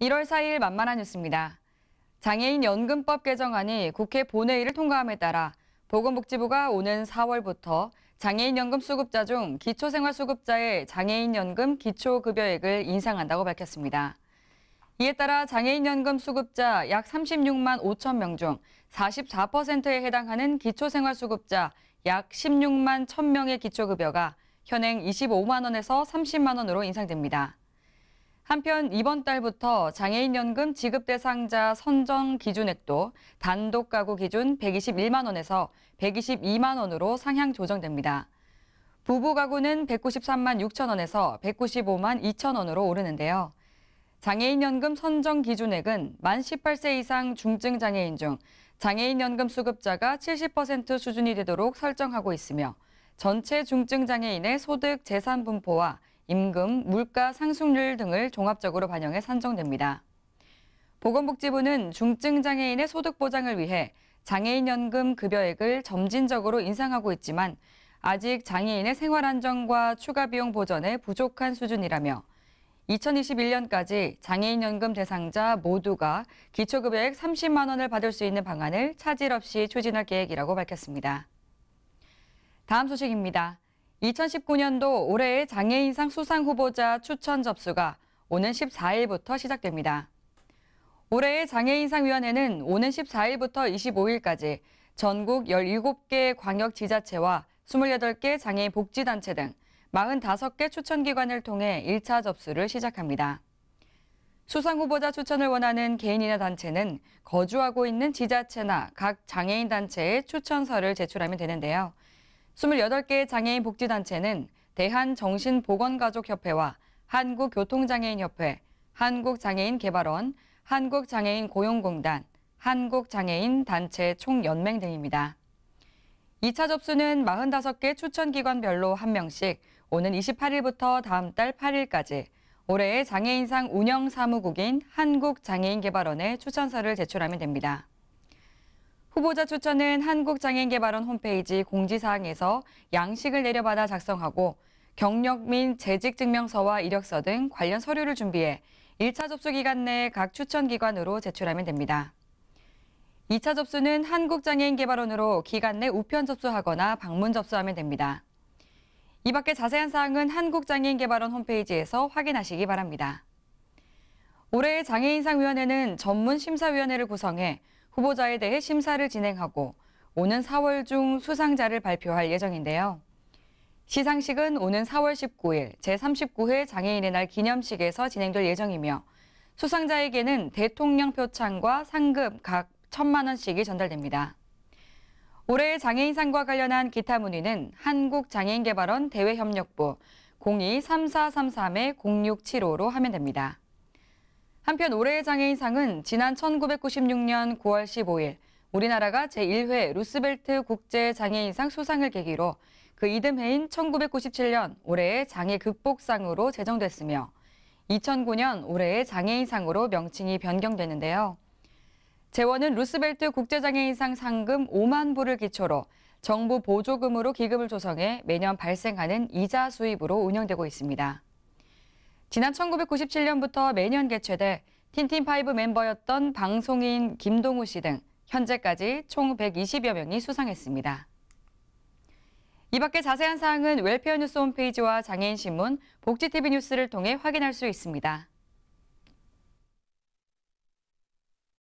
1월 4일 만만한 뉴스입니다. 장애인 연금법 개정안이 국회 본회의를 통과함에 따라 보건복지부가 오는 4월부터 장애인 연금 수급자 중 기초생활 수급자의 장애인 연금 기초 급여액을 인상한다고 밝혔습니다. 이에 따라 장애인 연금 수급자 약 36만 5천 명 중 44%에 해당하는 기초생활 수급자 약 16만 1천 명의 기초 급여가 현행 25만 원에서 30만 원으로 인상됩니다. 한편 이번 달부터 장애인연금 지급 대상자 선정 기준액도 단독 가구 기준 121만 원에서 122만 원으로 상향 조정됩니다. 부부 가구는 193만 6천 원에서 195만 2천 원으로 오르는데요. 장애인연금 선정 기준액은 만 18세 이상 중증 장애인 중 장애인연금 수급자가 70% 수준이 되도록 설정하고 있으며 전체 중증 장애인의 소득 재산 분포와 임금, 물가 상승률 등을 종합적으로 반영해 산정됩니다. 보건복지부는 중증장애인의 소득 보장을 위해 장애인연금 급여액을 점진적으로 인상하고 있지만 아직 장애인의 생활안정과 추가비용 보전에 부족한 수준이라며 2021년까지 장애인연금 대상자 모두가 기초급여액 30만 원을 받을 수 있는 방안을 차질 없이 추진할 계획이라고 밝혔습니다. 다음 소식입니다. 2019년도 올해의 장애인상 수상 후보자 추천 접수가 오는 14일부터 시작됩니다. 올해의 장애인상위원회는 오는 14일부터 25일까지 전국 17개 광역 지자체와 28개 장애인 복지단체 등 45개 추천기관을 통해 1차 접수를 시작합니다. 수상후보자 추천을 원하는 개인이나 단체는 거주하고 있는 지자체나 각 장애인 단체에 추천서를 제출하면 되는데요. 28개의 장애인 복지단체는 대한정신보건가족협회와 한국교통장애인협회, 한국장애인개발원, 한국장애인고용공단, 한국장애인단체 총연맹 등입니다. 2차 접수는 45개 추천기관별로 1명씩 오는 28일부터 다음 달 8일까지 올해의 장애인상 운영사무국인 한국장애인개발원에 추천서를 제출하면 됩니다. 후보자 추천은 한국장애인개발원 홈페이지 공지사항에서 양식을 내려받아 작성하고 경력 및 재직증명서와 이력서 등 관련 서류를 준비해 1차 접수 기간 내 각 추천기관으로 제출하면 됩니다. 2차 접수는 한국장애인개발원으로 기간 내 우편 접수하거나 방문 접수하면 됩니다. 이 밖에 자세한 사항은 한국장애인개발원 홈페이지에서 확인하시기 바랍니다. 올해 장애인상위원회는 전문심사위원회를 구성해 후보자에 대해 심사를 진행하고 오는 4월 중 수상자를 발표할 예정인데요. 시상식은 오는 4월 19일 제39회 장애인의 날 기념식에서 진행될 예정이며 수상자에게는 대통령 표창과 상금 각 1천만 원씩이 전달됩니다. 올해 장애인상과 관련한 기타 문의는 한국장애인개발원 대외협력부 02-3433-0675로 하면 됩니다. 한편 올해의 장애인상은 지난 1996년 9월 15일 우리나라가 제1회 루스벨트 국제 장애인상 수상을 계기로 그 이듬해인 1997년 올해의 장애 극복상으로 제정됐으며 2009년 올해의 장애인상으로 명칭이 변경됐는데요 재원은 루스벨트 국제장애인상 상금 5만 부를 기초로 정부 보조금으로 기금을 조성해 매년 발생하는 이자 수입으로 운영되고 있습니다. 지난 1997년부터 매년 개최돼 틴틴파이브 멤버였던 방송인 김동우 씨 등 현재까지 총 120여 명이 수상했습니다. 이 밖에 자세한 사항은 웰페어 뉴스 홈페이지와 장애인신문, 복지TV 뉴스를 통해 확인할 수 있습니다.